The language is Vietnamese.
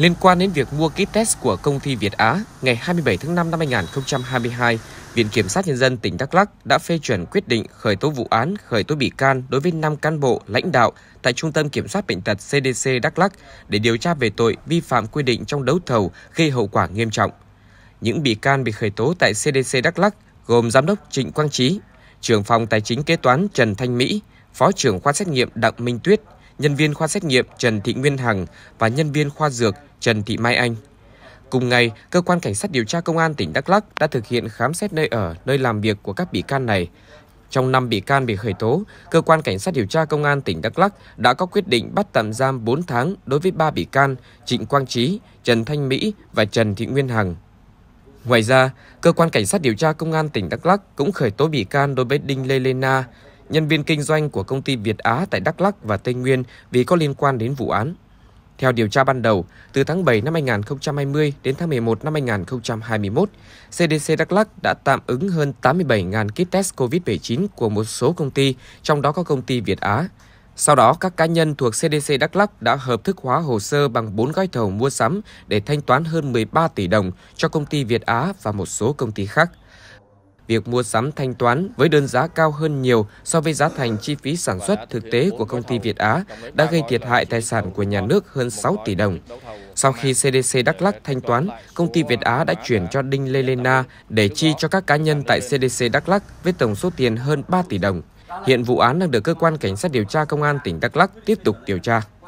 liên quan đến việc mua kit test của công ty Việt Á ngày 27 tháng 5 năm 2022, Viện Kiểm sát Nhân dân tỉnh Đắk Lắc đã phê chuẩn quyết định khởi tố vụ án, khởi tố bị can đối với 5 cán bộ, lãnh đạo tại Trung tâm Kiểm soát Bệnh tật CDC Đắk Lắc để điều tra về tội vi phạm quy định trong đấu thầu gây hậu quả nghiêm trọng. Những bị can bị khởi tố tại CDC Đắk Lắc gồm Giám đốc Trịnh Quang Trí, trưởng phòng Tài chính Kế toán Trần Thanh Mỹ, Phó trưởng khoa xét nghiệm Đặng Minh Tuyết, nhân viên khoa xét nghiệm Trần Thị Nguyên Hằng và nhân viên khoa dược Trần Thị Mai Anh. Cùng ngày, cơ quan cảnh sát điều tra công an tỉnh Đắk Lắk đã thực hiện khám xét nơi ở, nơi làm việc của các bị can này. Trong 5 bị can bị khởi tố, cơ quan cảnh sát điều tra công an tỉnh Đắk Lắk đã có quyết định bắt tạm giam 4 tháng đối với 3 bị can Trịnh Quang Trí, Trần Thanh Mỹ và Trần Thị Nguyên Hằng. Ngoài ra, cơ quan cảnh sát điều tra công an tỉnh Đắk Lắk cũng khởi tố bị can đối với Đinh Lê Lê Na, nhân viên kinh doanh của công ty Việt Á tại Đắk Lắk và Tây Nguyên vì có liên quan đến vụ án. Theo điều tra ban đầu, từ tháng 7 năm 2020 đến tháng 11 năm 2021, CDC Đắk Lắk đã tạm ứng hơn 87.000 kit test COVID-19 của một số công ty, trong đó có công ty Việt Á. Sau đó, các cá nhân thuộc CDC Đắk Lắk đã hợp thức hóa hồ sơ bằng 4 gói thầu mua sắm để thanh toán hơn 13 tỷ đồng cho công ty Việt Á và một số công ty khác việc mua sắm thanh toán với đơn giá cao hơn nhiều so với giá thành chi phí sản xuất thực tế của công ty Việt Á đã gây thiệt hại tài sản của nhà nước hơn 6 tỷ đồng. Sau khi CDC Đắk Lắc thanh toán, công ty Việt Á đã chuyển cho Đinh Lê Lena để chi cho các cá nhân tại CDC Đắk Lắc với tổng số tiền hơn 3 tỷ đồng. Hiện vụ án đang được cơ quan cảnh sát điều tra công an tỉnh Đắk Lắc tiếp tục điều tra.